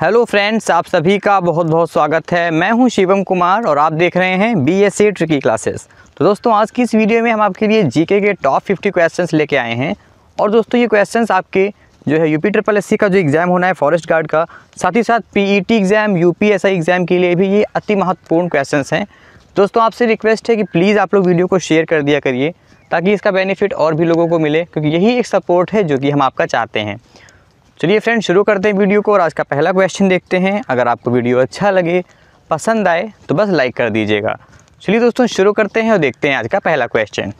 hello friends आप सभी का बहुत बहुत स्वागत है मैं हूं शिवम कुमार और आप देख रहे हैं B S C tricky classes तो दोस्तों आज की इस वीडियो में हम आपके लिए जीके के टॉप 50 क्वेश्चंस लेके आए हैं और दोस्तों ये क्वेश्चंस आपके जो है यूपी ट्रिपल एस का जो एग्ज़ाम होना है फॉरेस्ट गार्ड का साथ ही साथ पी एग्ज़ाम यू एग्ज़ाम के लिए भी ये अति महत्वपूर्ण क्वेश्चन हैं दोस्तों आपसे रिक्वेस्ट है कि प्लीज़ आप लोग वीडियो को शेयर कर दिया करिए ताकि इसका बेनिफिट और भी लोगों को मिले क्योंकि यही एक सपोर्ट है जो कि हम आपका चाहते हैं चलिए फ्रेंड शुरू करते हैं वीडियो को और आज का पहला क्वेश्चन देखते हैं अगर आपको वीडियो अच्छा लगे पसंद आए तो बस लाइक कर दीजिएगा चलिए दोस्तों शुरू करते हैं और देखते हैं आज का पहला क्वेश्चन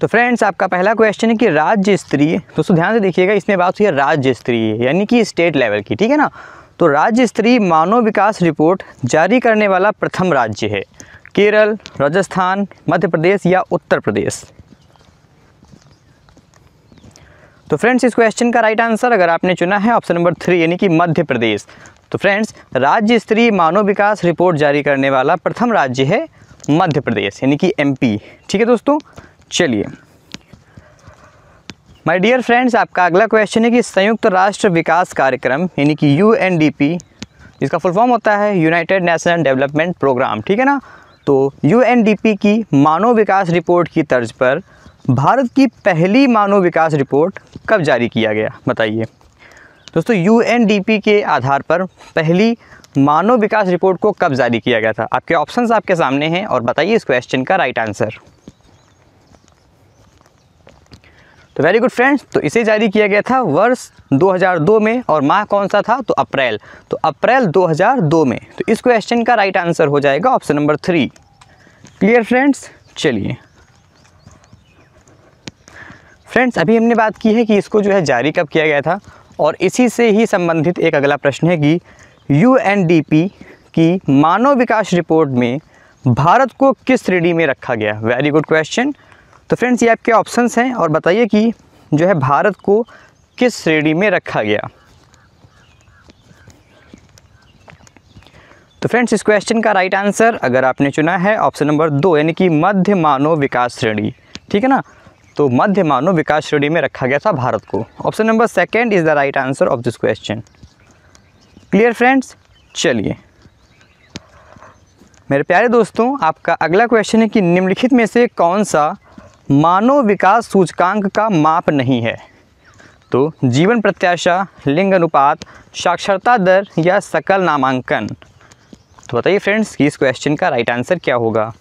तो फ्रेंड्स आपका पहला क्वेश्चन है कि राज्य स्तरीय दोस्तों ध्यान से देखिएगा इसमें बात हुई है राज्य स्तरीय यानी कि स्टेट लेवल की ठीक है ना तो राज्य स्तरीय मानव विकास रिपोर्ट जारी करने वाला प्रथम राज्य है केरल राजस्थान मध्य प्रदेश या उत्तर प्रदेश तो फ्रेंड्स इस क्वेश्चन का राइट आंसर अगर आपने चुना है ऑप्शन नंबर थ्री यानी कि मध्य प्रदेश तो फ्रेंड्स राज्य स्तरीय मानव विकास रिपोर्ट जारी करने वाला प्रथम राज्य है मध्य प्रदेश यानी कि एमपी ठीक है दोस्तों चलिए माय डियर फ्रेंड्स आपका अगला क्वेश्चन है कि संयुक्त राष्ट्र विकास कार्यक्रम यानी कि यू इसका फुल फॉर्म होता है यूनाइटेड नेशनल डेवलपमेंट प्रोग्राम ठीक है ना तो यू की मानव विकास रिपोर्ट की तर्ज पर भारत की पहली मानव विकास रिपोर्ट कब जारी किया गया बताइए दोस्तों यूएनडीपी के आधार पर पहली मानव विकास रिपोर्ट को कब जारी किया गया था आपके ऑप्शंस आपके सामने हैं और बताइए इस क्वेश्चन का राइट आंसर तो वेरी गुड फ्रेंड्स तो इसे जारी किया गया था वर्ष 2002 में और माह कौन सा था तो अप्रैल तो अप्रैल 2002 में तो इस क्वेश्चन का राइट आंसर हो जाएगा option number three clear friends चलिए फ्रेंड्स अभी हमने बात की है कि इसको जो है जारी कब किया गया था और इसी से ही संबंधित एक अगला प्रश्न है कि यू की मानव विकास रिपोर्ट में भारत को किस श्रेणी में रखा गया वेरी गुड क्वेश्चन तो फ्रेंड्स ये आपके ऑप्शंस हैं और बताइए कि जो है भारत को किस श्रेणी में रखा गया तो फ्रेंड्स इस क्वेश्चन का राइट आंसर अगर आपने चुना है ऑप्शन नंबर दो यानी कि मध्य मानव विकास श्रेणी ठीक है ना तो मध्य मानव विकास श्रेणी में रखा गया था भारत को option number second is the right answer of this question clear friends चलिए मेरे प्यारे दोस्तों आपका अगला क्वेश्चन है कि निम्नलिखित में से कौन सा मानव विकास सूचकांक का माप नहीं है तो जीवन प्रत्याशा लिंग अनुपात साक्षरता दर या सकल नामांकन तो बताइए फ्रेंड्स कि इस क्वेश्चन का राइट आंसर क्या होगा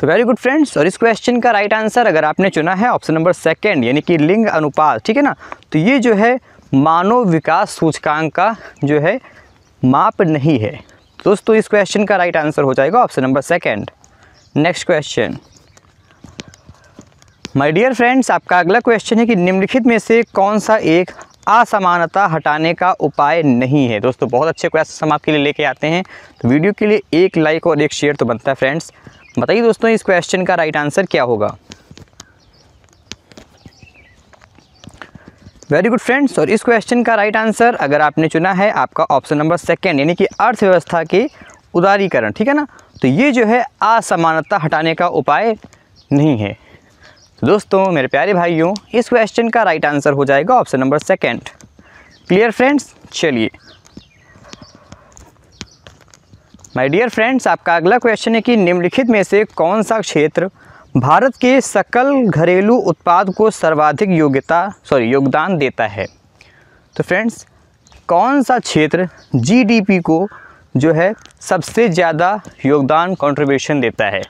तो वेरी गुड फ्रेंड्स और इस क्वेश्चन का राइट आंसर अगर आपने चुना है ऑप्शन नंबर सेकेंड यानी कि लिंग अनुपात ठीक है ना तो ये जो है मानव विकास सूचकांक का जो है माप नहीं है दोस्तों इस क्वेश्चन का राइट आंसर हो जाएगा option number second next question my dear friends आपका अगला क्वेश्चन है कि निम्नलिखित में से कौन सा एक असमानता हटाने का उपाय नहीं है दोस्तों बहुत अच्छे क्वेश्चन हम आपके लिए लेके आते हैं तो वीडियो के लिए एक लाइक और एक शेयर तो बनता है फ्रेंड्स बताइए दोस्तों इस क्वेश्चन का राइट आंसर क्या होगा वेरी गुड फ्रेंड्स और इस क्वेश्चन का राइट आंसर अगर आपने चुना है आपका ऑप्शन नंबर सेकेंड यानी कि अर्थव्यवस्था के उदारीकरण ठीक है ना तो ये जो है असमानता हटाने का उपाय नहीं है तो दोस्तों मेरे प्यारे भाइयों इस क्वेश्चन का राइट आंसर हो जाएगा option number second clear friends चलिए माय डियर फ्रेंड्स आपका अगला क्वेश्चन है कि निम्नलिखित में से कौन सा क्षेत्र भारत के सकल घरेलू उत्पाद को सर्वाधिक योग्यता सॉरी योगदान देता है तो फ्रेंड्स कौन सा क्षेत्र जीडीपी को जो है सबसे ज़्यादा योगदान कंट्रीब्यूशन देता है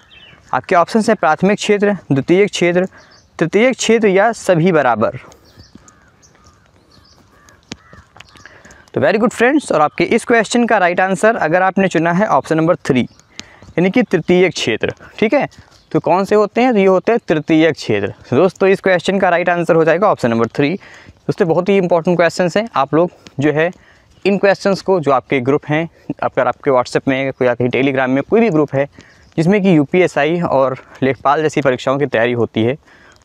आपके ऑप्शन हैं प्राथमिक क्षेत्र द्वितीय क्षेत्र तृतीय क्षेत्र या सभी बराबर तो वेरी गुड फ्रेंड्स और आपके इस क्वेश्चन का राइट आंसर अगर आपने चुना है ऑप्शन नंबर थ्री यानी कि तृतीय क्षेत्र ठीक है तो कौन से होते हैं तो ये होते हैं तृतीय क्षेत्र तो दोस्तों इस क्वेश्चन का राइट आंसर हो जाएगा ऑप्शन नंबर थ्री दोस्तों बहुत ही इंपॉर्टेंट क्वेश्चन हैं आप लोग जो है इन क्वेश्चंस को जो आपके ग्रुप हैं अगर आपके व्हाट्सएप में या कहीं टेलीग्राम में कोई भी ग्रुप है जिसमें कि यूपीएसआई और लेखपाल जैसी परीक्षाओं की तैयारी होती है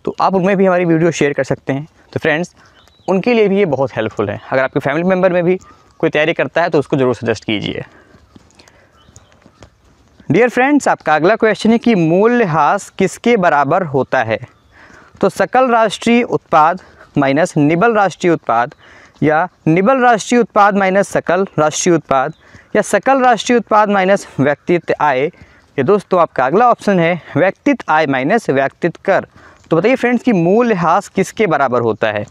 तो आप उनमें भी हमारी वीडियो शेयर कर सकते हैं तो फ्रेंड्स उनके लिए भी ये बहुत हेल्पफुल है अगर आपके फैमिली मेम्बर में भी कोई तैयारी करता है तो उसको ज़रूर सजेस्ट कीजिए डियर फ्रेंड्स आपका अगला क्वेश्चन है कि मूल्यह्रास किसके बराबर होता है तो सकल राष्ट्रीय उत्पाद माइनस निबल राष्ट्रीय उत्पाद या निबल राष्ट्रीय उत्पाद माइनस सकल राष्ट्रीय उत्पाद या सकल राष्ट्रीय उत्पाद माइनस व्यक्तित्व आय ये दोस्तों आपका अगला ऑप्शन है व्यक्तित्व आय माइनस व्यक्तित्व कर तो बताइए फ्रेंड्स कि मूल्यह्रास किसके बराबर होता है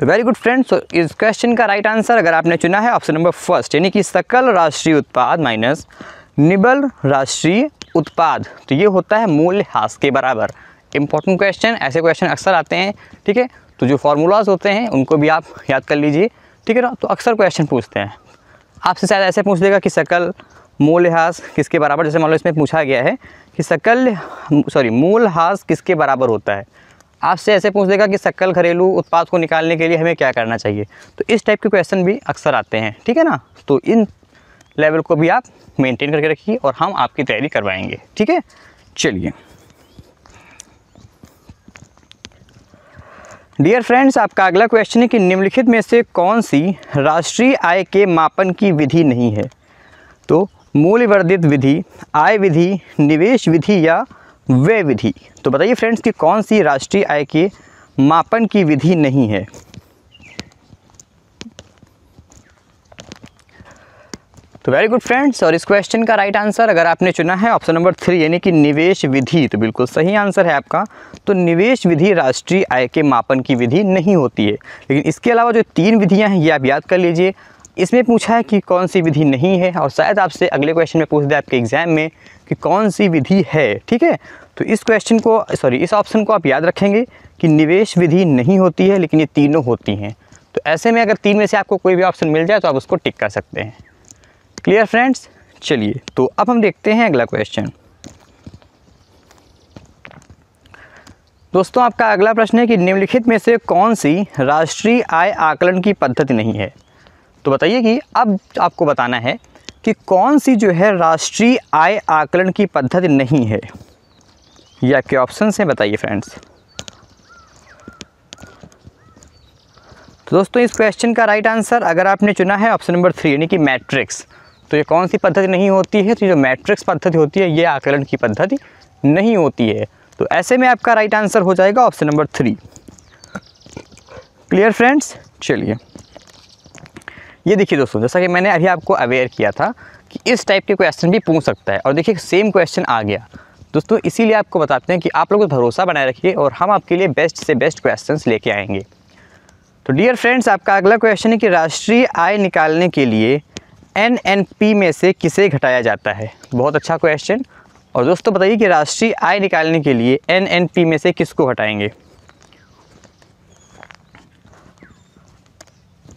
तो वेरी गुड फ्रेंड्स इस क्वेश्चन का राइट right आंसर अगर आपने चुना है ऑप्शन नंबर फर्स्ट यानी कि सकल राष्ट्रीय उत्पाद माइनस निबल राष्ट्रीय उत्पाद तो ये होता है मूल्यह्रास के बराबर इंपॉर्टेंट क्वेश्चन ऐसे क्वेश्चन अक्सर आते हैं ठीक है तो जो फार्मूलाज होते हैं उनको भी आप याद कर लीजिए ठीक है ना तो अक्सर क्वेश्चन पूछते हैं आपसे शायद ऐसे पूछ लेगा कि सकल मूल्यह्रास किसके बराबर जैसे मान लो इसमें पूछा गया है कि सकल सॉरी मूलहास किसके बराबर होता है आपसे ऐसे पूछ देगा कि सकल घरेलू उत्पाद को निकालने के लिए हमें क्या करना चाहिए तो इस टाइप के क्वेश्चन भी अक्सर आते हैं ठीक है ना तो इन लेवल को भी आप मेंटेन करके रखिए और हम आपकी तैयारी करवाएंगे ठीक है चलिए डियर फ्रेंड्स आपका अगला क्वेश्चन है कि निम्नलिखित में से कौन सी राष्ट्रीय आय के मापन की विधि नहीं है तो मूल्यवर्धित विधि आय विधि निवेश विधि या वे विधि तो बताइए फ्रेंड्स कि कौन सी राष्ट्रीय आय के मापन की विधि नहीं है तो वेरी गुड फ्रेंड्स और इस क्वेश्चन का राइट आंसर अगर आपने चुना है ऑप्शन नंबर थ्री यानी कि निवेश विधि तो बिल्कुल सही आंसर है आपका तो निवेश विधि राष्ट्रीय आय के मापन की विधि नहीं होती है लेकिन इसके अलावा जो तीन विधियां हैं ये आप याद कर लीजिए इसमें पूछा है कि कौन सी विधि नहीं है और शायद आपसे अगले क्वेश्चन में पूछ दे आपके एग्जाम में कि कौन सी विधि है ठीक है तो इस क्वेश्चन को सॉरी इस ऑप्शन को आप याद रखेंगे कि निवेश विधि नहीं होती है लेकिन ये तीनों होती हैं तो ऐसे में अगर तीन में से आपको कोई भी ऑप्शन मिल जाए तो आप उसको टिक कर सकते हैं क्लियर फ्रेंड्स चलिए तो अब हम देखते हैं अगला क्वेश्चन दोस्तों आपका अगला प्रश्न है कि निम्नलिखित में से कौन सी राष्ट्रीय आय आकलन की पद्धति नहीं है तो बताइए कि अब आपको बताना है कि कौन सी जो है राष्ट्रीय आय आकलन की पद्धति नहीं है या आपके ऑप्शन हैं बताइए फ्रेंड्स तो दोस्तों इस क्वेश्चन का राइट आंसर अगर आपने चुना है ऑप्शन नंबर थ्री यानी कि मैट्रिक्स तो ये कौन सी पद्धति नहीं होती है तो जो मैट्रिक्स पद्धति होती है ये आकलन की पद्धति नहीं होती है तो ऐसे में आपका राइट आंसर हो जाएगा option number three clear friends चलिए ये देखिए दोस्तों जैसा कि मैंने अभी आपको अवेयर किया था कि इस टाइप के क्वेश्चन भी पूछ सकता है और देखिए सेम क्वेश्चन आ गया दोस्तों इसीलिए आपको बताते हैं कि आप लोग भरोसा बनाए रखिए और हम आपके लिए बेस्ट से बेस्ट क्वेश्चन लेके आएंगे तो डियर फ्रेंड्स आपका अगला क्वेश्चन है कि राष्ट्रीय आय निकालने के लिए एन एन पी में से किसे घटाया जाता है बहुत अच्छा क्वेश्चन और दोस्तों बताइए कि राष्ट्रीय आय निकालने के लिए एन एन पी में से किसको घटाएंगे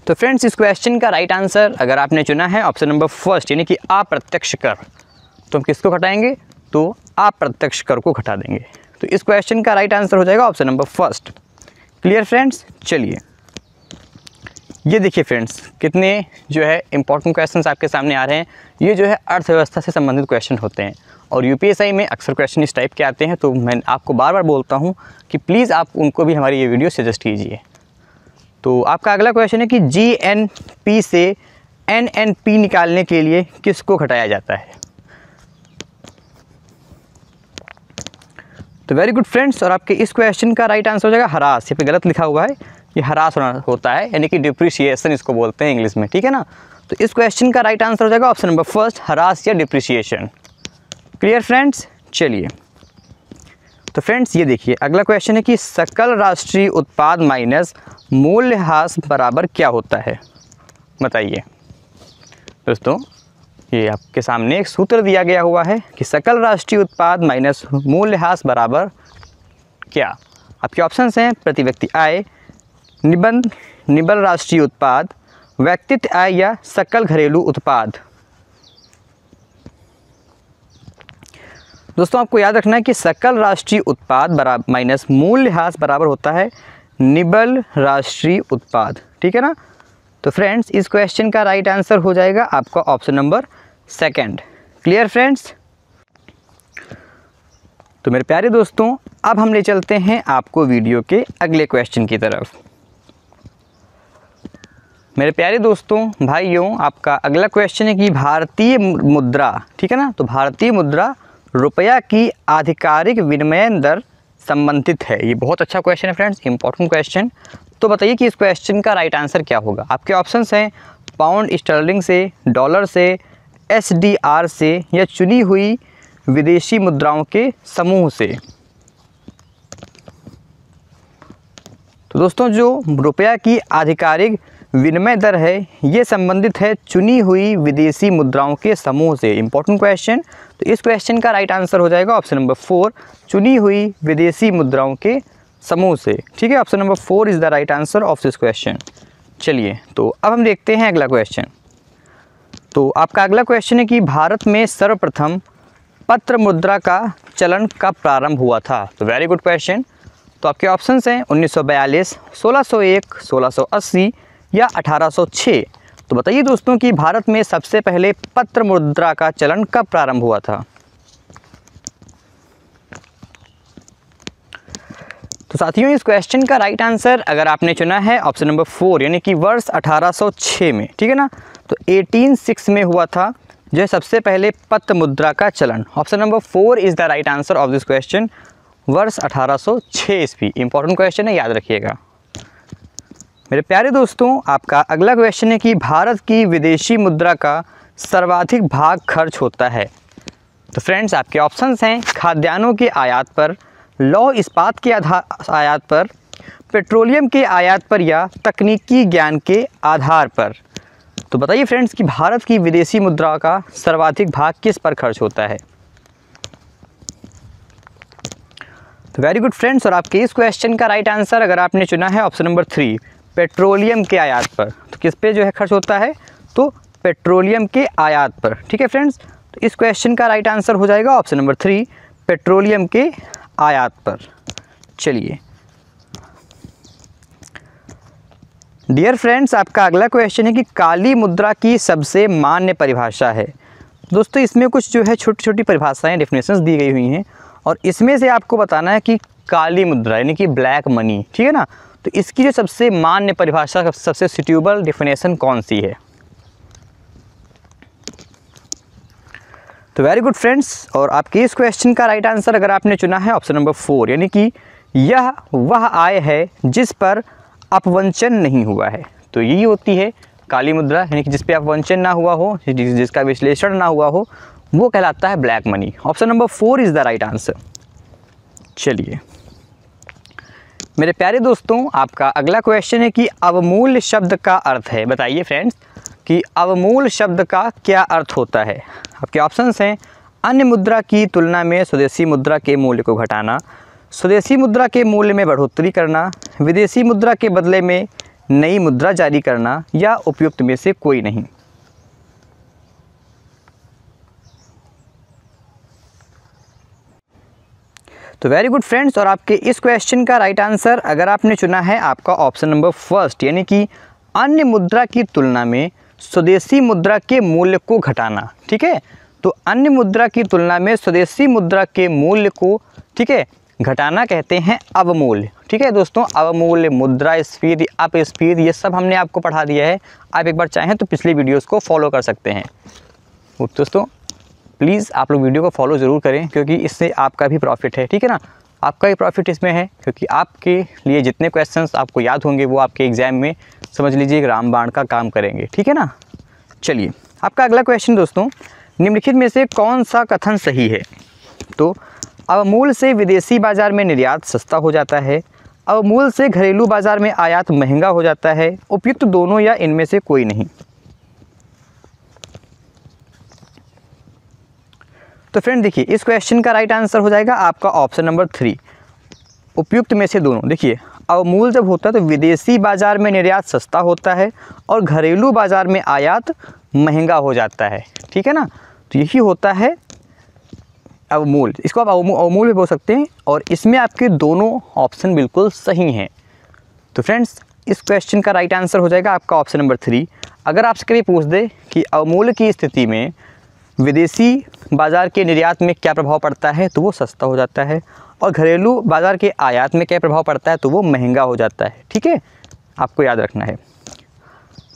तो फ्रेंड्स इस क्वेश्चन का राइट आंसर अगर आपने चुना है ऑप्शन नंबर फर्स्ट यानी कि अप्रत्यक्ष कर तो हम किसको घटाएंगे तो अप्रत्यक्ष कर को घटा देंगे तो इस क्वेश्चन का राइट आंसर हो जाएगा option number first clear friends चलिए ये देखिए फ्रेंड्स कितने जो है इंपॉर्टेंट क्वेश्चंस आपके सामने आ रहे हैं ये जो है अर्थव्यवस्था से संबंधित क्वेश्चन होते हैं और यूपीएसआई में अक्सर क्वेश्चन इस टाइप के आते हैं तो मैं आपको बार बार बोलता हूँ कि प्लीज़ आप उनको भी हमारी ये वीडियो सजेस्ट कीजिए तो आपका अगला क्वेश्चन है कि जी एन पी से एन एन पी निकालने के लिए किसको घटाया जाता है तो वेरी गुड फ्रेंड्स और आपके इस क्वेश्चन का राइट आंसर हो जाएगा हरास ये पे गलत लिखा हुआ है ये हरास होना होता है यानी कि डिप्रिसिएशन इसको बोलते हैं इंग्लिश में ठीक है ना तो इस क्वेश्चन का राइट आंसर हो जाएगा ऑप्शन नंबर फर्स्ट हरास या डिप्रिसिएशन क्लियर फ्रेंड्स चलिए तो फ्रेंड्स ये देखिए अगला क्वेश्चन है कि सकल राष्ट्रीय उत्पाद माइनस मूल्यह्रास बराबर क्या होता है बताइए दोस्तों ये आपके सामने एक सूत्र दिया गया हुआ है कि सकल राष्ट्रीय उत्पाद माइनस मूल्यह्रास बराबर क्या आपके ऑप्शन हैं प्रति व्यक्ति आय निबंध निबल राष्ट्रीय उत्पाद व्यक्तित्व आय या सकल घरेलू उत्पाद दोस्तों आपको याद रखना है कि सकल राष्ट्रीय उत्पाद बराबर माइनस मूल लिहाज बराबर होता है निबल राष्ट्रीय उत्पाद ठीक है ना तो फ्रेंड्स इस क्वेश्चन का राइट आंसर हो जाएगा आपका option number second clear friends तो मेरे प्यारे दोस्तों अब हम ले चलते हैं आपको वीडियो के अगले क्वेश्चन की तरफ मेरे प्यारे दोस्तों भाइयों आपका अगला क्वेश्चन है कि भारतीय मुद्रा ठीक है ना तो भारतीय मुद्रा रुपया की आधिकारिक विनिमय दर संबंधित है ये बहुत अच्छा क्वेश्चन है फ्रेंड्स इंपॉर्टेंट क्वेश्चन तो बताइए कि इस क्वेश्चन का राइट आंसर क्या होगा आपके ऑप्शंस हैं पाउंड स्टर्लिंग से डॉलर से एस से या चुनी हुई विदेशी मुद्राओं के समूह से तो दोस्तों जो रुपया की आधिकारिक विनिमय दर है ये संबंधित है चुनी हुई विदेशी मुद्राओं के समूह से इंपॉर्टेंट क्वेश्चन तो इस क्वेश्चन का राइट आंसर हो जाएगा ऑप्शन नंबर फोर चुनी हुई विदेशी मुद्राओं के समूह से ठीक है option number four is the right answer of this question चलिए तो अब हम देखते हैं अगला क्वेश्चन तो आपका अगला क्वेश्चन है कि भारत में सर्वप्रथम पत्र मुद्रा का चलन कब प्रारंभ हुआ था तो वेरी गुड क्वेश्चन तो आपके ऑप्शंस हैं 1942, 1601, 1680, या 1806 तो बताइए दोस्तों कि भारत में सबसे पहले पत्र मुद्रा का चलन कब प्रारंभ हुआ था तो साथियों इस क्वेश्चन का राइट आंसर अगर आपने चुना है ऑप्शन नंबर फोर यानी कि वर्ष 1806 में ठीक है ना तो 186 में हुआ था जो है सबसे पहले पत्र मुद्रा का चलन option number four is the right answer of this question वर्ष 1806 ईस्वी इंपॉर्टेंट क्वेश्चन है याद रखिएगा मेरे प्यारे दोस्तों आपका अगला क्वेश्चन है कि भारत की विदेशी मुद्रा का सर्वाधिक भाग खर्च होता है तो फ्रेंड्स आपके ऑप्शंस हैं खाद्यान्नों के आयात पर लौह इस्पात के आयात पर पेट्रोलियम के आयात पर या तकनीकी ज्ञान के आधार पर तो बताइए फ्रेंड्स कि भारत की विदेशी मुद्रा का सर्वाधिक भाग किस पर खर्च होता है तो वेरी गुड फ्रेंड्स और आपके इस क्वेश्चन का राइट आंसर अगर आपने चुना है ऑप्शन नंबर थ्री पेट्रोलियम के आयात पर तो किस पे जो है खर्च होता है तो पेट्रोलियम के आयात पर ठीक है फ्रेंड्स तो इस क्वेश्चन का राइट आंसर हो जाएगा ऑप्शन नंबर थ्री पेट्रोलियम के आयात पर चलिए डियर फ्रेंड्स आपका अगला क्वेश्चन है कि काली मुद्रा की सबसे मान्य परिभाषा है दोस्तों इसमें कुछ जो है छोटी छोटी परिभाषाएं डेफिनेशंस दी गई हुई हैं और इसमें से आपको बताना है कि काली मुद्रा यानी कि ब्लैक मनी ठीक है ना तो इसकी जो सबसे मान्य परिभाषा सबसे सुट्यूबल डिफिनेशन कौन सी है तो वेरी गुड फ्रेंड्स और आपके इस क्वेश्चन का राइट आंसर अगर आपने चुना है ऑप्शन नंबर फोर यानी कि यह वह आय है जिस पर अपवंचन नहीं हुआ है तो यही होती है काली मुद्रा यानी कि जिस पे अपवंचन ना हुआ हो जिस, जिसका विश्लेषण ना हुआ हो वो कहलाता है black money option number four is the right answer चलिए मेरे प्यारे दोस्तों आपका अगला क्वेश्चन है कि अवमूल शब्द का अर्थ है बताइए फ्रेंड्स कि अवमूल शब्द का क्या अर्थ होता है आपके ऑप्शंस हैं अन्य मुद्रा की तुलना में स्वदेशी मुद्रा के मूल्य को घटाना स्वदेशी मुद्रा के मूल्य में बढ़ोतरी करना विदेशी मुद्रा के बदले में नई मुद्रा जारी करना या उपयुक्त में से कोई नहीं तो वेरी गुड फ्रेंड्स और आपके इस क्वेश्चन का राइट आंसर अगर आपने चुना है आपका ऑप्शन नंबर फर्स्ट यानी कि अन्य मुद्रा की तुलना में स्वदेशी मुद्रा के मूल्य को घटाना ठीक है तो अन्य मुद्रा की तुलना में स्वदेशी मुद्रा के मूल्य को ठीक है घटाना कहते हैं अवमूल्य ठीक है दोस्तों अवमूल्य मुद्रा अप स्पीड ये सब हमने आपको पढ़ा दिया है आप एक बार चाहें तो पिछली वीडियोज़ को फॉलो कर सकते हैं दोस्तों प्लीज़ आप लोग वीडियो को फॉलो ज़रूर करें क्योंकि इससे आपका भी प्रॉफिट है ठीक है ना आपका ही प्रॉफिट इसमें है क्योंकि आपके लिए जितने क्वेश्चंस आपको याद होंगे वो आपके एग्ज़ाम में समझ लीजिए रामबाण का काम करेंगे ठीक है ना चलिए आपका अगला क्वेश्चन दोस्तों निम्नलिखित में से कौन सा कथन सही है तो अवमूल से विदेशी बाज़ार में निर्यात सस्ता हो जाता है अवमूल से घरेलू बाज़ार में आयात महंगा हो जाता है उपयुक्त दोनों या इनमें से कोई नहीं तो फ्रेंड देखिए इस क्वेश्चन का राइट आंसर हो जाएगा आपका ऑप्शन नंबर थ्री उपयुक्त में से दोनों देखिए अवमूल जब होता है तो विदेशी बाज़ार में निर्यात सस्ता होता है और घरेलू बाज़ार में आयात महंगा हो जाता है ठीक है ना तो यही होता है अवमूल इसको आप अवमूल भी बोल सकते हैं और इसमें आपके दोनों ऑप्शन बिल्कुल सही हैं तो फ्रेंड्स इस क्वेश्चन का राइट आंसर हो जाएगा आपका ऑप्शन नंबर थ्री अगर आपसे कभी पूछ दे कि अवमूल की स्थिति में विदेशी बाज़ार के निर्यात में क्या प्रभाव पड़ता है तो वो सस्ता हो जाता है और घरेलू बाज़ार के आयात में क्या प्रभाव पड़ता है तो वो महंगा हो जाता है ठीक है आपको याद रखना है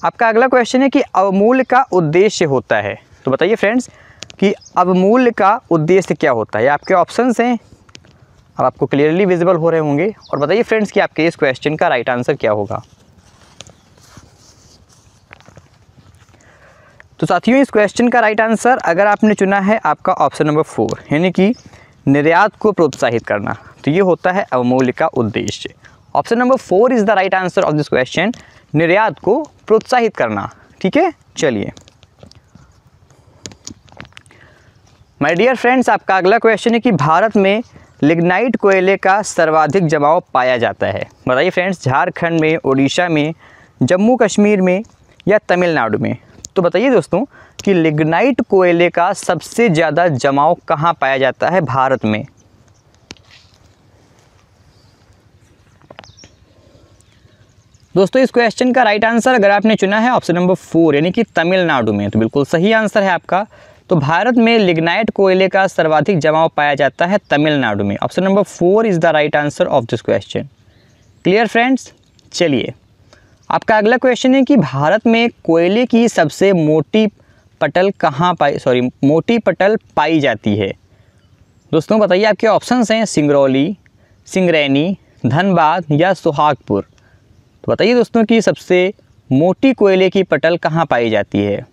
आपका अगला क्वेश्चन है कि अवमूल्य का उद्देश्य होता है तो बताइए फ्रेंड्स कि अवमूल्य का उद्देश्य क्या होता है आपके ऑप्शंस हैं अब आपको क्लियरली विजिबल हो रहे होंगे और बताइए फ्रेंड्स कि आपके इस क्वेश्चन का राइट आंसर क्या होगा तो साथियों इस क्वेश्चन का राइट आंसर अगर आपने चुना है आपका ऑप्शन नंबर फोर यानी कि निर्यात को प्रोत्साहित करना तो ये होता है अवमूल्य का उद्देश्य option number four is the right answer of this question निर्यात को प्रोत्साहित करना ठीक है चलिए माय डियर फ्रेंड्स आपका अगला क्वेश्चन है कि भारत में लिग्नाइट कोयले का सर्वाधिक जमाव पाया जाता है बताइए फ्रेंड्स झारखंड में उड़ीसा में जम्मू कश्मीर में या तमिलनाडु में तो बताइए दोस्तों कि लिग्नाइट कोयले का सबसे ज़्यादा जमाव कहाँ पाया जाता है भारत में दोस्तों इस क्वेश्चन का राइट आंसर अगर आपने चुना है ऑप्शन नंबर फोर यानी कि तमिलनाडु में तो बिल्कुल सही आंसर है आपका तो भारत में लिग्नाइट कोयले का सर्वाधिक जमाव पाया जाता है तमिलनाडु में option number four is the right answer of this question clear friends चलिए आपका अगला क्वेश्चन है कि भारत में कोयले की सबसे मोटी पटल कहाँ पाई सॉरी मोटी पटल पाई जाती है दोस्तों बताइए आपके ऑप्शंस हैं सिंगरौली सिंगरैनी धनबाद या सुहागपुर तो बताइए दोस्तों कि सबसे मोटी कोयले की पटल कहाँ पाई जाती है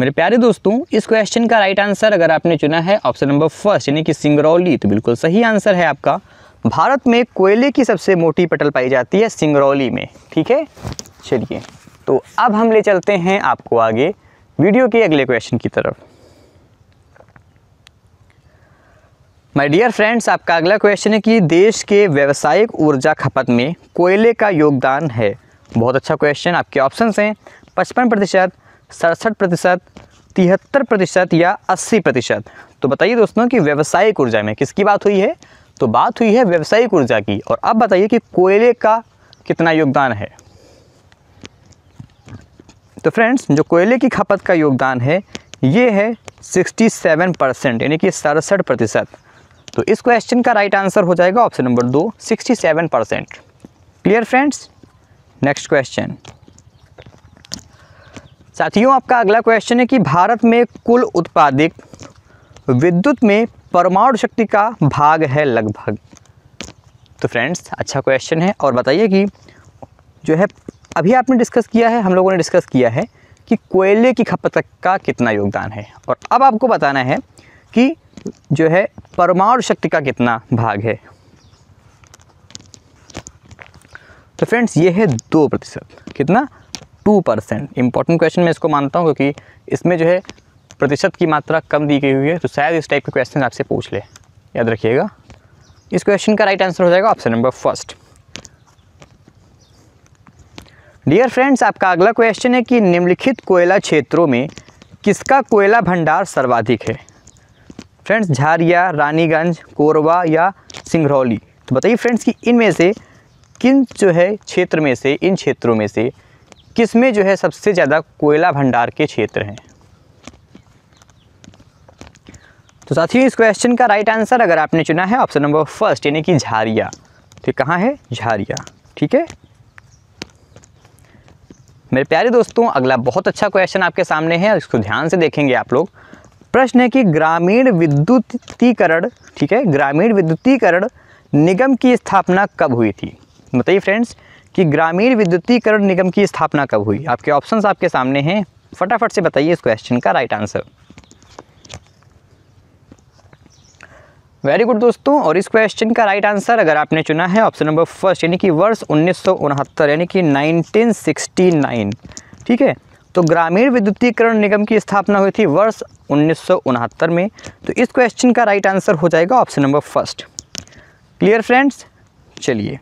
मेरे प्यारे दोस्तों इस क्वेश्चन का राइट आंसर अगर आपने चुना है ऑप्शन नंबर फर्स्ट यानी कि सिंगरौली तो बिल्कुल सही आंसर है आपका भारत में कोयले की सबसे मोटी पटल पाई जाती है सिंगरौली में ठीक है चलिए तो अब हम ले चलते हैं आपको आगे वीडियो के अगले क्वेश्चन की तरफ माय डियर फ्रेंड्स आपका अगला क्वेश्चन है कि देश के व्यावसायिक ऊर्जा खपत में कोयले का योगदान है बहुत अच्छा क्वेश्चन आपके ऑप्शन हैं पचपन प्रतिशत सड़सठ प्रतिशत तिहत्तर प्रतिशत या अस्सी प्रतिशत तो बताइए दोस्तों कि व्यावसायिक ऊर्जा में किसकी बात हुई है तो बात हुई है व्यावसायिक ऊर्जा की और अब बताइए कि कोयले का कितना योगदान है तो फ्रेंड्स जो कोयले की खपत का योगदान है ये है 67 परसेंट यानी कि सड़सठ प्रतिशत तो इस क्वेश्चन का राइट आंसर हो जाएगा ऑप्शन नंबर दो 67 percent clear friends next question साथियों आपका अगला क्वेश्चन है कि भारत में कुल उत्पादित विद्युत में परमाणु शक्ति का भाग है लगभग तो फ्रेंड्स अच्छा क्वेश्चन है और बताइए कि जो है अभी आपने डिस्कस किया है हम लोगों ने डिस्कस किया है कि कोयले की खपत का कितना योगदान है और अब आपको बताना है कि जो है परमाणु शक्ति का कितना भाग है तो फ्रेंड्स ये है दो प्रतिशत कितना टू परसेंट इंपॉर्टेंट क्वेश्चन मैं इसको मानता हूँ क्योंकि इसमें जो है प्रतिशत की मात्रा कम दी गई हुई है तो शायद इस टाइप के क्वेश्चन आपसे पूछ ले याद रखिएगा इस क्वेश्चन का राइट आंसर हो जाएगा option number first dear friends आपका अगला क्वेश्चन है कि निम्नलिखित कोयला क्षेत्रों में किसका कोयला भंडार सर्वाधिक है फ्रेंड्स झारिया रानीगंज कोरबा या सिंगरौली तो बताइए फ्रेंड्स कि इनमें से किन जो है क्षेत्र में से इन क्षेत्रों में से किस में जो है सबसे ज़्यादा कोयला भंडार के क्षेत्र हैं तो साथियों इस क्वेश्चन का राइट आंसर अगर आपने चुना है ऑप्शन नंबर फर्स्ट यानी कि झारिया तो कहाँ है झारिया ठीक है मेरे प्यारे दोस्तों अगला बहुत अच्छा क्वेश्चन आपके सामने है इसको ध्यान से देखेंगे आप लोग प्रश्न है कि ग्रामीण विद्युतीकरण ठीक है ग्रामीण विद्युतीकरण निगम की स्थापना कब हुई थी बताइए फ्रेंड्स कि ग्रामीण विद्युतीकरण निगम की स्थापना कब हुई आपके ऑप्शंस आपके सामने हैं फटाफट से बताइए इस क्वेश्चन का राइट आंसर वेरी गुड दोस्तों और इस क्वेश्चन का राइट आंसर अगर आपने चुना है ऑप्शन नंबर फर्स्ट यानी कि वर्ष उन्नीस यानी कि 1969 ठीक है तो ग्रामीण विद्युतीकरण निगम की स्थापना हुई थी वर्ष उन्नीस में तो इस क्वेश्चन का राइट आंसर हो जाएगा option number first clear friends चलिए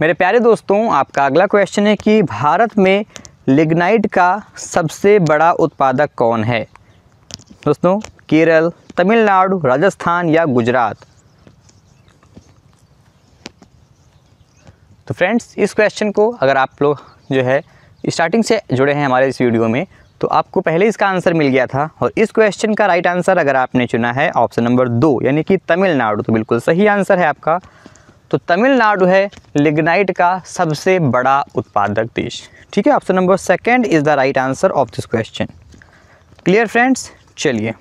मेरे प्यारे दोस्तों आपका अगला क्वेश्चन है कि भारत में लिग्नाइट का सबसे बड़ा उत्पादक कौन है दोस्तों केरल तमिलनाडु राजस्थान या गुजरात तो फ्रेंड्स इस क्वेश्चन को अगर आप लोग जो है स्टार्टिंग से जुड़े हैं हमारे इस वीडियो में तो आपको पहले इसका आंसर मिल गया था और इस क्वेश्चन का राइट आंसर अगर आपने चुना है ऑप्शन नंबर दो यानी कि तमिलनाडु तो बिल्कुल सही आंसर है आपका तो तमिलनाडु है लिग्नाइट का सबसे बड़ा उत्पादक देश ठीक है option number second is the right answer of this question clear friends चलिए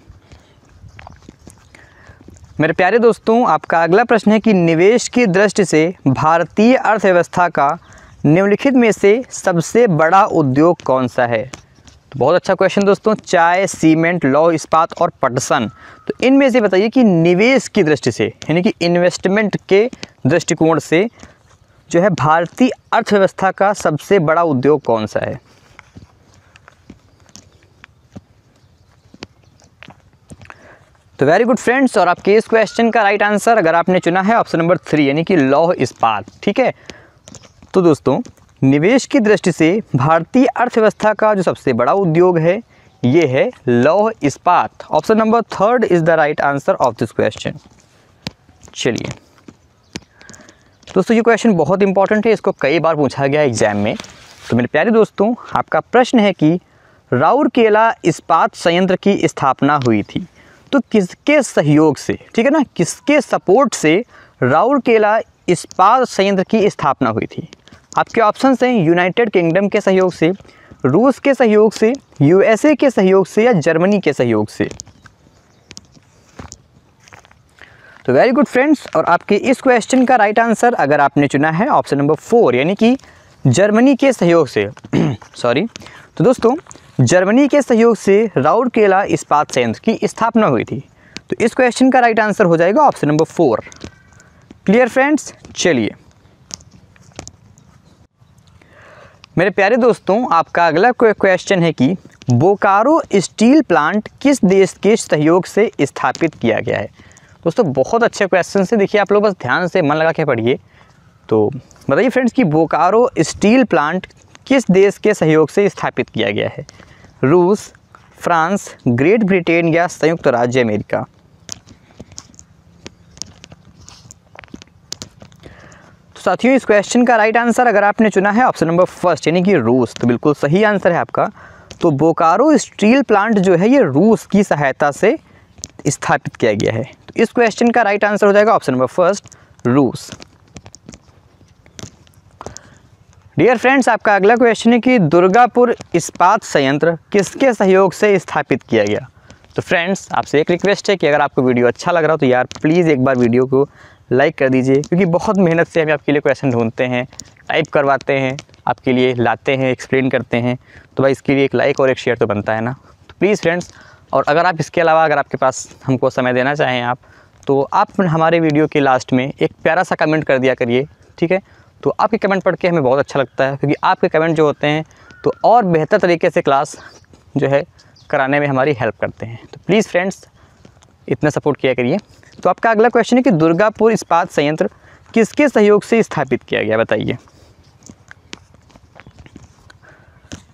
मेरे प्यारे दोस्तों आपका अगला प्रश्न है कि निवेश की दृष्टि से भारतीय अर्थव्यवस्था का निम्नलिखित में से सबसे बड़ा उद्योग कौन सा है तो बहुत अच्छा क्वेश्चन दोस्तों चाय सीमेंट लौह इस्पात और पटसन तो इनमें से बताइए कि निवेश की दृष्टि से यानी कि इन्वेस्टमेंट के दृष्टिकोण से जो है भारतीय अर्थव्यवस्था का सबसे बड़ा उद्योग कौन सा है तो वेरी गुड फ्रेंड्स और आपके इस क्वेश्चन का राइट आंसर अगर आपने चुना है ऑप्शन नंबर थ्री यानी कि लौह इस्पात ठीक है तो दोस्तों निवेश की दृष्टि से भारतीय अर्थव्यवस्था का जो सबसे बड़ा उद्योग है ये है लौह इस्पात option number third is the right answer of this question चलिए दोस्तों ये क्वेश्चन बहुत इंपॉर्टेंट है इसको कई बार पूछा गया एग्जाम में तो मेरे प्यारे दोस्तों आपका प्रश्न है कि राउरकेला इस्पात संयंत्र की स्थापना हुई थी तो किसके सहयोग से ठीक है ना किसके सपोर्ट से राउरकेला इस्पात संयंत्र की स्थापना हुई थी आपके ऑप्शन हैं यूनाइटेड किंगडम के सहयोग से रूस के सहयोग से यूएसए के सहयोग से या जर्मनी के सहयोग से तो वेरी गुड फ्रेंड्स और आपके इस क्वेश्चन का राइट आंसर अगर आपने चुना है ऑप्शन नंबर फोर यानी कि जर्मनी के सहयोग से सॉरी तो दोस्तों जर्मनी के सहयोग से राउरकेला इस्पात संयंत्र की स्थापना हुई थी तो इस क्वेश्चन का राइट आंसर हो जाएगा option number four clear friends चलिए मेरे प्यारे दोस्तों आपका अगला क्वेश्चन है कि बोकारो स्टील प्लांट किस देश के सहयोग से स्थापित किया गया है दोस्तों बहुत अच्छे क्वेश्चन से देखिए आप लोग बस ध्यान से मन लगा के पढ़िए तो बताइए फ्रेंड्स कि बोकारो स्टील प्लांट किस देश के सहयोग से स्थापित किया गया है रूस फ्रांस ग्रेट ब्रिटेन या संयुक्त राज्य अमेरिका तो साथियों इस क्वेश्चन का राइट आंसर अगर आपने चुना है ऑप्शन नंबर फर्स्ट यानी कि रूस तो बिल्कुल सही आंसर है आपका तो बोकारो स्टील प्लांट जो है ये रूस की सहायता से स्थापित किया गया है तो इस क्वेश्चन का राइट आंसर हो जाएगा ऑप्शन नंबर फर्स्ट रूस डियर फ्रेंड्स आपका अगला क्वेश्चन है कि दुर्गापुर इस्पात संयंत्र किसके सहयोग से स्थापित किया गया तो फ्रेंड्स आपसे एक रिक्वेस्ट है कि अगर आपको वीडियो अच्छा लग रहा हो तो यार प्लीज़ एक बार वीडियो को लाइक कर दीजिए क्योंकि बहुत मेहनत से हम आपके लिए क्वेश्चन ढूंढते हैं टाइप करवाते हैं आपके लिए लाते हैं एक्सप्लेन करते हैं तो भाई इसके लिए एक लाइक और एक शेयर तो बनता है ना तो प्लीज़ फ्रेंड्स और अगर आप इसके अलावा अगर आपके पास हमको समय देना चाहें आप तो आप हमारे वीडियो के लास्ट में एक प्यारा सा कमेंट कर दिया करिए ठीक है तो आपके कमेंट पढ़ के हमें बहुत अच्छा लगता है क्योंकि आपके कमेंट जो होते हैं तो और बेहतर तरीके से क्लास जो है कराने में हमारी हेल्प करते हैं तो प्लीज़ फ्रेंड्स इतना सपोर्ट किया करिए तो आपका अगला क्वेश्चन है कि दुर्गापुर इस्पात संयंत्र किसके सहयोग से स्थापित किया गया बताइए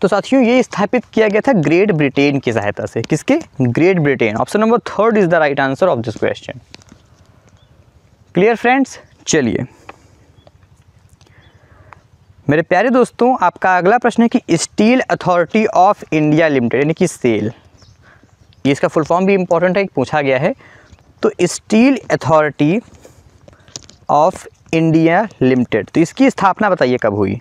तो साथियों ये स्थापित किया गया था ग्रेट ब्रिटेन की सहायता से किसके great Britain option number third is the right answer of this question clear friends चलिए मेरे प्यारे दोस्तों आपका अगला प्रश्न है कि steel authority of India limited यानी कि सेल इसका फुल फॉर्म भी इम्पोर्टेंट है पूछा गया है तो steel authority of India limited तो इसकी स्थापना बताइए कब हुई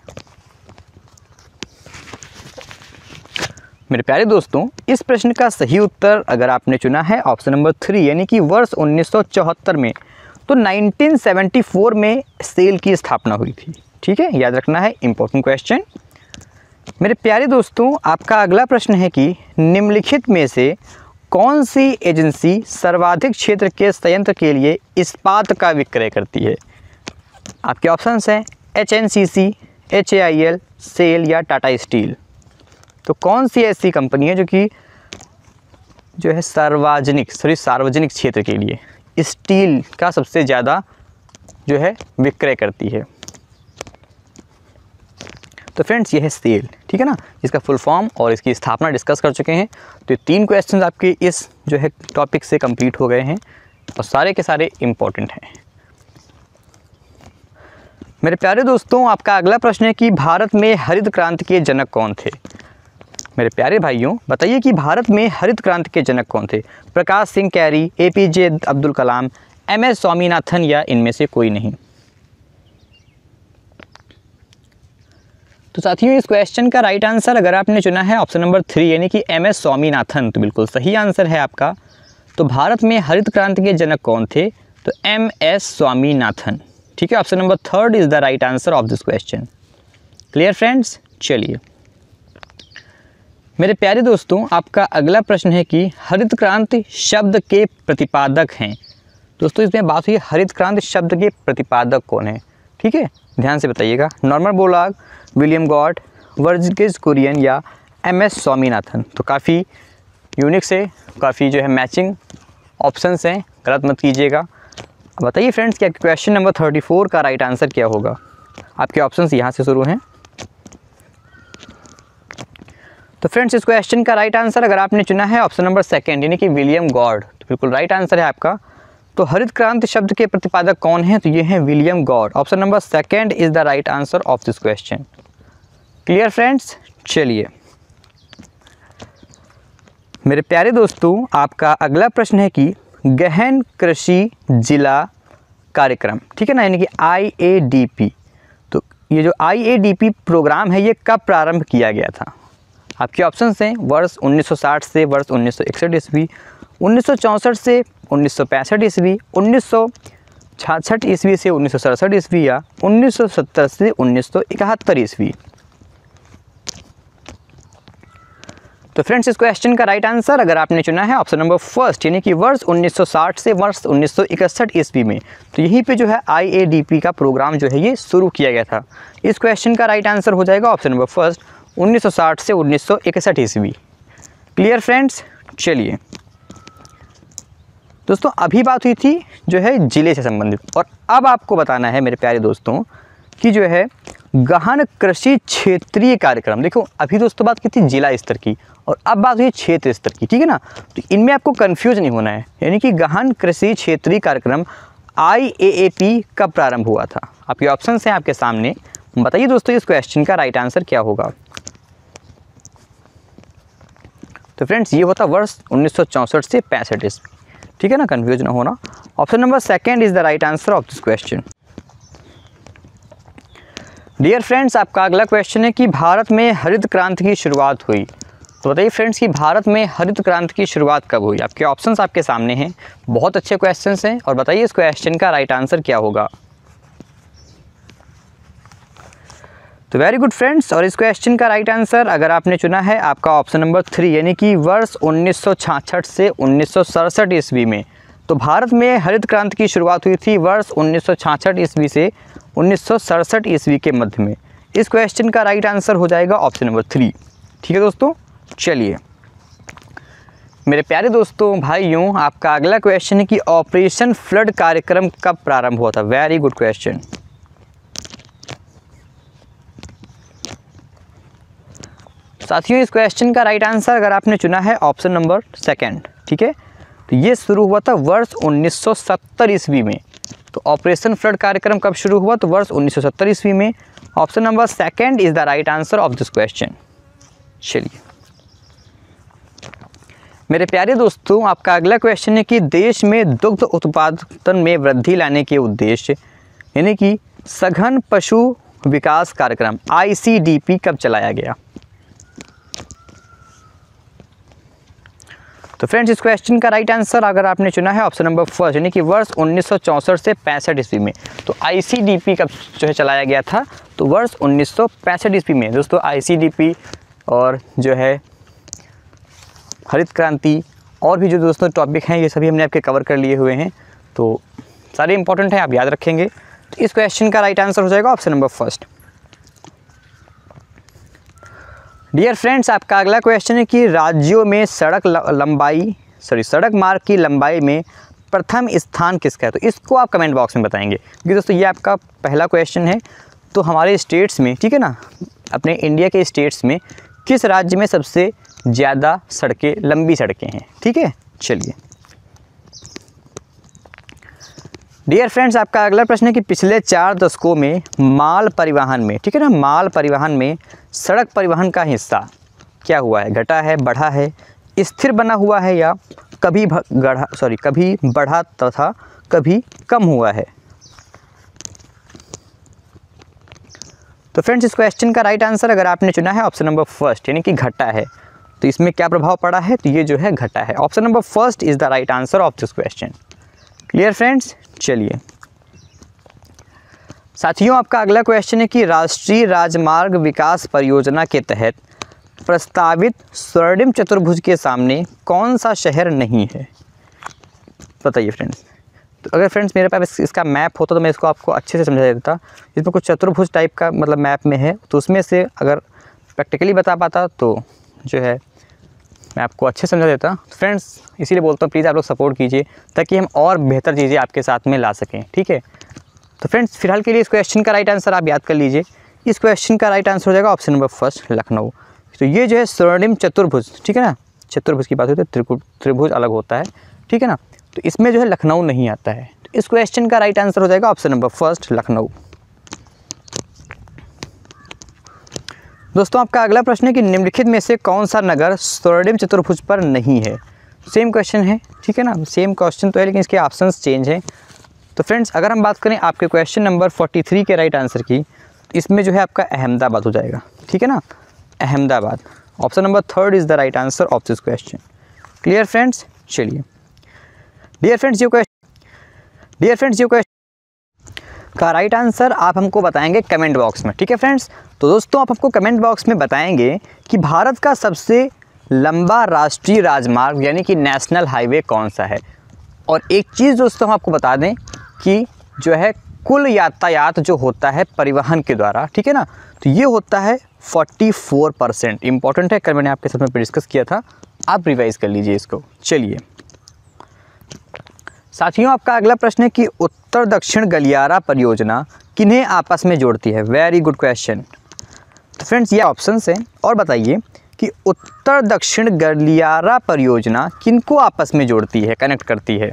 मेरे प्यारे दोस्तों इस प्रश्न का सही उत्तर अगर आपने चुना है ऑप्शन नंबर थ्री यानी कि वर्ष 1974 में तो 1974 में सेल की स्थापना हुई थी ठीक है याद रखना है इम्पोर्टेंट क्वेश्चन मेरे प्यारे दोस्तों आपका अगला प्रश्न है कि निम्नलिखित में से कौन सी एजेंसी सर्वाधिक क्षेत्र के संयंत्र के लिए इस्पात का विक्रय करती है आपके ऑप्शंस हैं H N C C H A I L SAIL या टाटा स्टील तो कौन सी ऐसी कंपनी है जो कि जो है सार्वजनिक सॉरी सार्वजनिक क्षेत्र के लिए स्टील का सबसे ज़्यादा जो है विक्रय करती है तो फ्रेंड्स ये है सेल ठीक है ना इसका फुल फॉर्म और इसकी स्थापना डिस्कस कर चुके हैं तो ये तीन क्वेश्चन आपके इस जो है टॉपिक से कम्प्लीट हो गए हैं और सारे के सारे इम्पॉर्टेंट हैं मेरे प्यारे दोस्तों आपका अगला प्रश्न है कि भारत में हरित क्रांति के जनक कौन थे मेरे प्यारे भाइयों बताइए कि भारत में हरित क्रांति के जनक कौन थे प्रकाश सिंह कैरी A P J Abdul Kalam M S Swaminathan या इनमें से कोई नहीं तो साथियों इस क्वेश्चन का राइट आंसर अगर आपने चुना है ऑप्शन नंबर थ्री यानी कि एम एस स्वामीनाथन तो बिल्कुल सही आंसर है आपका तो भारत में हरित क्रांति के जनक कौन थे तो एम एस स्वामीनाथन ठीक है option number third is the right answer of this question clear friends चलिए मेरे प्यारे दोस्तों आपका अगला प्रश्न है कि हरित क्रांति शब्द के प्रतिपादक हैं दोस्तों इसमें बात हुई हरित क्रांति शब्द के प्रतिपादक कौन है ठीक है ध्यान से बताइएगा Norman Borlaug William Gaud Verghese Kurien या एम एस स्वामीनाथन तो काफ़ी यूनिक से काफ़ी जो है मैचिंग ऑप्शंस हैं गलत मत कीजिएगा बताइए फ्रेंड्स क्या क्वेश्चन नंबर थर्टी फोर का राइट आंसर क्या होगा आपके ऑप्शंस यहाँ से शुरू हैं तो फ्रेंड्स इस क्वेश्चन का राइट आंसर अगर आपने चुना है ऑप्शन नंबर सेकेंड यानी कि विलियम गॉड तो बिल्कुल राइट आंसर है आपका तो हरित क्रांति शब्द के प्रतिपादक कौन है तो ये हैं William Gaud option number second is the right answer of this question clear friends चलिए मेरे प्यारे दोस्तों आपका अगला प्रश्न है कि गहन कृषि जिला कार्यक्रम ठीक है ना यानी कि आई तो ये जो आई प्रोग्राम है ये कब प्रारंभ किया गया था आपके ऑप्शन हैं वर्ष 1960 से वर्ष 1961 सौ ईस्वी उन्नीस से उन्नीस ईस्वी उन्नीस ईस्वी से उन्नीस सौ ईस्वी या 1970 से उन्नीस ईस्वी तो फ्रेंड्स इस क्वेश्चन का राइट आंसर अगर आपने चुना है ऑप्शन नंबर फर्स्ट यानी कि वर्ष 1960 से वर्ष 1961 ईस्वी में तो यहीं पे जो है आई का प्रोग्राम जो है ये शुरू किया गया था इस क्वेश्चन का राइट आंसर हो जाएगा ऑप्शन नंबर फर्स्ट 1960 से 1961 ईस्वी क्लियर फ्रेंड्स चलिए दोस्तों अभी बात हुई थी जो है ज़िले से संबंधित और अब आपको बताना है मेरे प्यारे दोस्तों कि जो है गहन कृषि क्षेत्रीय कार्यक्रम देखो अभी दोस्तों बात की थी जिला स्तर की और अब बात हुई क्षेत्र स्तर की ठीक है ना तो इनमें आपको कन्फ्यूज नहीं होना है यानी कि गहन कृषि क्षेत्रीय कार्यक्रम आई कब प्रारंभ हुआ था आपके ऑप्शन हैं आपके सामने बताइए दोस्तों इस क्वेश्चन का राइट आंसर क्या होगा तो फ्रेंड्स ये होता वर्ष उन्नीस से पैंसठ ईस्वी ठीक है ना कन्फ्यूज ना होना option number second is the right answer of this question dear friends आपका अगला क्वेश्चन है कि भारत में हरित क्रांति की शुरुआत हुई तो बताइए फ्रेंड्स कि भारत में हरित क्रांति की शुरुआत कब हुई आपके ऑप्शंस आपके सामने हैं बहुत अच्छे क्वेश्चंस हैं और बताइए इस क्वेश्चन का राइट आंसर क्या होगा तो वेरी गुड फ्रेंड्स और इस क्वेश्चन का राइट right आंसर अगर आपने चुना है आपका ऑप्शन नंबर थ्री यानी कि वर्ष उन्नीस से उन्नीस ईस्वी में तो भारत में हरित क्रांति की शुरुआत हुई थी वर्ष उन्नीस ईस्वी से उन्नीस ईस्वी के मध्य में इस क्वेश्चन का राइट right आंसर हो जाएगा ऑप्शन नंबर थ्री ठीक है दोस्तों चलिए मेरे प्यारे दोस्तों भाइयों आपका अगला क्वेश्चन है कि ऑपरेशन फ्लड कार्यक्रम कब प्रारंभ हुआ था वेरी गुड क्वेश्चन साथियों इस क्वेश्चन का राइट आंसर अगर आपने चुना है ऑप्शन नंबर सेकेंड ठीक है तो ये शुरू हुआ था वर्ष 1970 ईस्वी में तो ऑपरेशन फ्लड कार्यक्रम कब शुरू हुआ तो वर्ष 1970 ईस्वी में option number second is the right answer of this question चलिए मेरे प्यारे दोस्तों आपका अगला क्वेश्चन है कि देश में दुग्ध उत्पादन में वृद्धि लाने के उद्देश्य यानी कि सघन पशु विकास कार्यक्रम आई कब चलाया गया तो फ्रेंड्स इस क्वेश्चन का राइट आंसर अगर आपने चुना है ऑप्शन नंबर फर्स्ट यानी कि वर्ष उन्नीस से पैंसठ ईस्वी में तो आई कब जो है चलाया गया था तो वर्ष उन्नीस ईस्वी में दोस्तों आई और जो है हरित क्रांति और भी जो दोस्तों टॉपिक हैं ये सभी हमने आपके कवर कर लिए हुए हैं तो सारे इंपॉर्टेंट हैं आप याद रखेंगे तो इस क्वेश्चन का राइट आंसर हो जाएगा option number first dear friends आपका अगला क्वेश्चन है कि राज्यों में सड़क लंबाई सॉरी सड़क मार्ग की लंबाई में प्रथम स्थान किसका है तो इसको आप कमेंट बॉक्स में बताएंगे क्योंकि दोस्तों ये आपका पहला क्वेश्चन है तो हमारे स्टेट्स में ठीक है ना अपने इंडिया के स्टेट्स में किस राज्य में सबसे ज़्यादा सड़कें लंबी सड़कें हैं ठीक है चलिए डियर फ्रेंड्स आपका अगला प्रश्न है कि पिछले चार दशकों में माल परिवहन में ठीक है ना माल परिवहन में सड़क परिवहन का हिस्सा क्या हुआ है घटा है बढ़ा है स्थिर बना हुआ है या कभी गढ़ा सॉरी कभी बढ़ा तथा कभी कम हुआ है तो फ्रेंड्स इस क्वेश्चन का राइट आंसर अगर आपने चुना है ऑप्शन नंबर फर्स्ट यानी कि घटा है तो इसमें क्या प्रभाव पड़ा है तो ये जो है घटा है option number first is the right answer of this question clear friends चलिए साथियों आपका अगला क्वेश्चन है कि राष्ट्रीय राजमार्ग विकास परियोजना के तहत प्रस्तावित स्वर्णिम चतुर्भुज के सामने कौन सा शहर नहीं है बताइए फ्रेंड्स तो अगर फ्रेंड्स मेरे पास इसका मैप होता तो मैं इसको आपको अच्छे से समझा देता इसमें कुछ चतुर्भुज टाइप का मतलब मैप में है तो उसमें से अगर प्रैक्टिकली बता पाता तो जो है मैं आपको अच्छे समझा देता फ्रेंड्स तो इसीलिए बोलता हूँ प्लीज़ आप लोग सपोर्ट कीजिए ताकि हम और बेहतर चीज़ें आपके साथ में ला सकें ठीक है तो फ्रेंड्स फिलहाल के लिए इस क्वेश्चन का राइट आंसर आप याद कर लीजिए इस क्वेश्चन का राइट आंसर हो जाएगा ऑप्शन नंबर फर्स्ट लखनऊ तो ये जो है स्वर्णिम चतुर्भुज ठीक है ना चतुर्भुज की बात होती है त्रिकुट त्रिभुज अलग होता है ठीक है ना तो इसमें जो है लखनऊ नहीं आता है तो इस क्वेश्चन का राइट आंसर हो जाएगा ऑप्शन नंबर फर्स्ट लखनऊ दोस्तों आपका अगला प्रश्न है कि निम्नलिखित में से कौन सा नगर स्वर्णिम चतुर्भुज पर नहीं है सेम क्वेश्चन है ठीक है ना सेम क्वेश्चन तो है लेकिन इसके ऑप्शन चेंज हैं तो फ्रेंड्स अगर हम बात करें आपके क्वेश्चन नंबर 43 के राइट आंसर की तो इसमें जो है आपका अहमदाबाद हो जाएगा ठीक है ना Ahmedabad option number third is the right answer of this question clear friends चलिए dear friends you question dear friends you question का राइट आंसर आप हमको बताएंगे कमेंट बॉक्स में ठीक है फ्रेंड्स तो दोस्तों आप हमको कमेंट बॉक्स में बताएंगे कि भारत का सबसे लंबा राष्ट्रीय राजमार्ग यानी कि नेशनल हाईवे कौन सा है और एक चीज़ दोस्तों हम आपको बता दें कि जो है कुल यातायात जो होता है परिवहन के द्वारा ठीक है ना तो ये होता है 44 परसेंट इंपॉर्टेंट है कल मैंने आपके साथ में डिस्कस किया था आप रिवाइज़ कर लीजिए इसको चलिए साथियों आपका अगला प्रश्न है कि उत्तर दक्षिण गलियारा परियोजना किन्हें आपस में जोड़ती है वेरी गुड क्वेश्चन तो फ्रेंड्स ये ऑप्शन हैं और बताइए कि उत्तर दक्षिण गलियारा परियोजना किनको आपस में जोड़ती है कनेक्ट करती है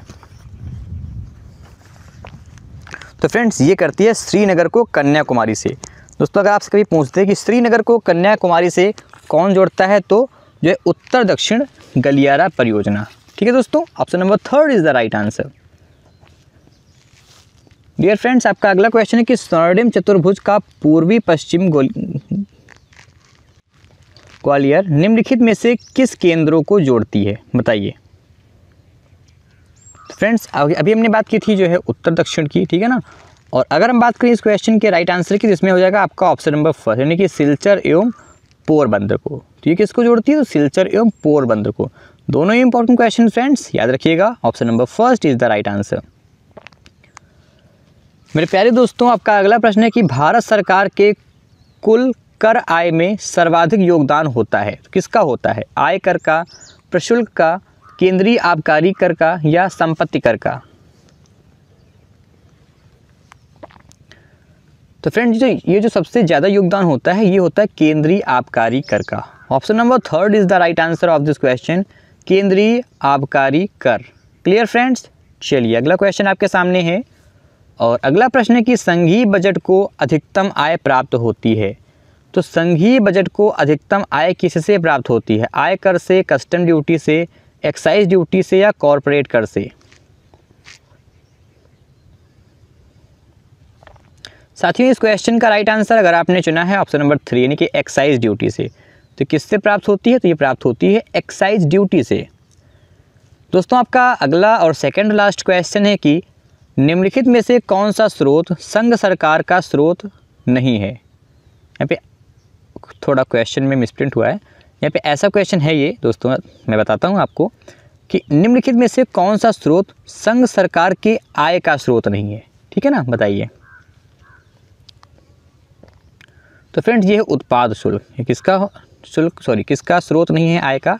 तो फ्रेंड्स ये करती है श्रीनगर को कन्याकुमारी से दोस्तों अगर आपसे कभी पूछते हैं कि श्रीनगर को कन्याकुमारी से कौन जोड़ता है तो जो है उत्तर दक्षिण गलियारा परियोजना ठीक है दोस्तों option number third is the right answer dear friends आपका अगला क्वेश्चन है कि स्वर्णिम चतुर्भुज का पूर्वी पश्चिम ग्वालियर निम्नलिखित में से किस केंद्रों को जोड़ती है बताइए फ्रेंड्स अभी हमने बात की थी जो है उत्तर दक्षिण की ठीक है ना और अगर हम बात करें इस क्वेश्चन के राइट आंसर की जिसमें तो हो जाएगा आपका ऑप्शन नंबर फर्स्ट यानी कि सिलचर एवं पोरबंदर को ठीक है किसको जोड़ती है तो सिलचर एवं पोरबंदर को दोनों ही इंपॉर्टेंट क्वेश्चन फ्रेंड्स याद रखिएगा option number first is the right answer मेरे प्यारे दोस्तों आपका अगला प्रश्न है कि भारत सरकार के कुल कर आय में सर्वाधिक योगदान होता है तो किसका होता है आय कर का प्रशुल्क का केंद्रीय आबकारी कर का या संपत्ति कर का तो फ्रेंड जो ये जो सबसे ज़्यादा योगदान होता है ये होता है केंद्रीय आबकारी कर का option number third is the right answer of this question केंद्रीय आबकारी कर क्लियर फ्रेंड्स चलिए अगला क्वेश्चन आपके सामने है और अगला प्रश्न है कि संघीय बजट को अधिकतम आय प्राप्त होती है तो संघीय बजट को अधिकतम आय किससे प्राप्त होती है आय कर से कस्टम ड्यूटी से एक्साइज ड्यूटी से या कॉरपोरेट कर से साथियों इस क्वेश्चन का राइट आंसर अगर आपने चुना है ऑप्शन नंबर थ्री यानी कि एक्साइज ड्यूटी से तो किससे प्राप्त होती है तो ये प्राप्त होती है एक्साइज ड्यूटी से दोस्तों आपका अगला और सेकंड लास्ट क्वेश्चन है कि निम्नलिखित में से कौन सा स्रोत संघ सरकार का स्रोत नहीं है यहाँ पे थोड़ा क्वेश्चन में मिसप्रिंट हुआ है यहाँ पे ऐसा क्वेश्चन है ये दोस्तों मैं बताता हूँ आपको कि निम्नलिखित में से कौन सा स्रोत संघ सरकार के आय का स्रोत नहीं है ठीक है ना बताइए तो फ्रेंड ये है उत्पाद शुल्क ये किसका शुल्क सॉरी किसका स्रोत नहीं है आय का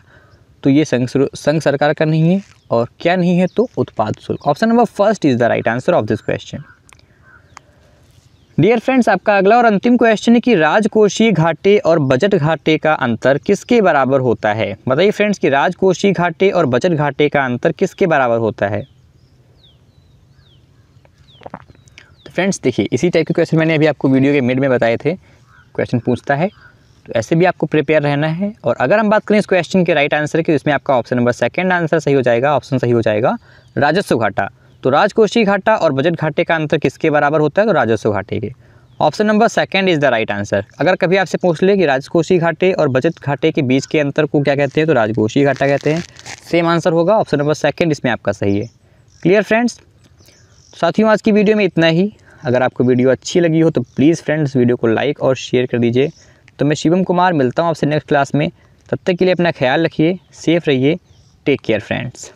तो ये संघ संघ सरकार का नहीं है और क्या नहीं है तो उत्पाद शुल्क option number first is the right answer of this question dear friends आपका अगला और अंतिम क्वेश्चन है कि राजकोषीय घाटे और बजट घाटे का अंतर किसके बराबर होता है बताइए फ्रेंड्स कि राजकोषीय घाटे और बजट घाटे का अंतर किसके बराबर होता है तो फ्रेंड्स देखिए इसी टाइप के क्वेश्चन मैंने अभी आपको वीडियो के मिड में बताए थे क्वेश्चन पूछता है तो ऐसे भी आपको प्रिपेयर रहना है और अगर हम बात करें इस क्वेश्चन के राइट आंसर की तो इसमें आपका ऑप्शन नंबर सेकेंड आंसर सही हो जाएगा ऑप्शन सही हो जाएगा राजस्व घाटा तो राजकोषीय घाटा और बजट घाटे का अंतर किसके बराबर होता है तो राजस्व घाटे के option number second is the right answer अगर कभी आपसे पूछ ले कि राजकोषीय घाटे और बजट घाटे के बीच के अंतर को क्या कहते हैं तो राजकोषीय घाटा कहते हैं सेम आंसर होगा ऑप्शन नंबर सेकंड इसमें आपका सही है क्लियर फ्रेंड्स साथियों आज की वीडियो में इतना ही अगर आपको वीडियो अच्छी लगी हो तो प्लीज़ फ्रेंड्स वीडियो को लाइक और शेयर कर दीजिए तो मैं शिवम कुमार मिलता हूँ आपसे नेक्स्ट क्लास में तब तक के लिए अपना ख्याल रखिए सेफ़ रहिए टेक केयर फ्रेंड्स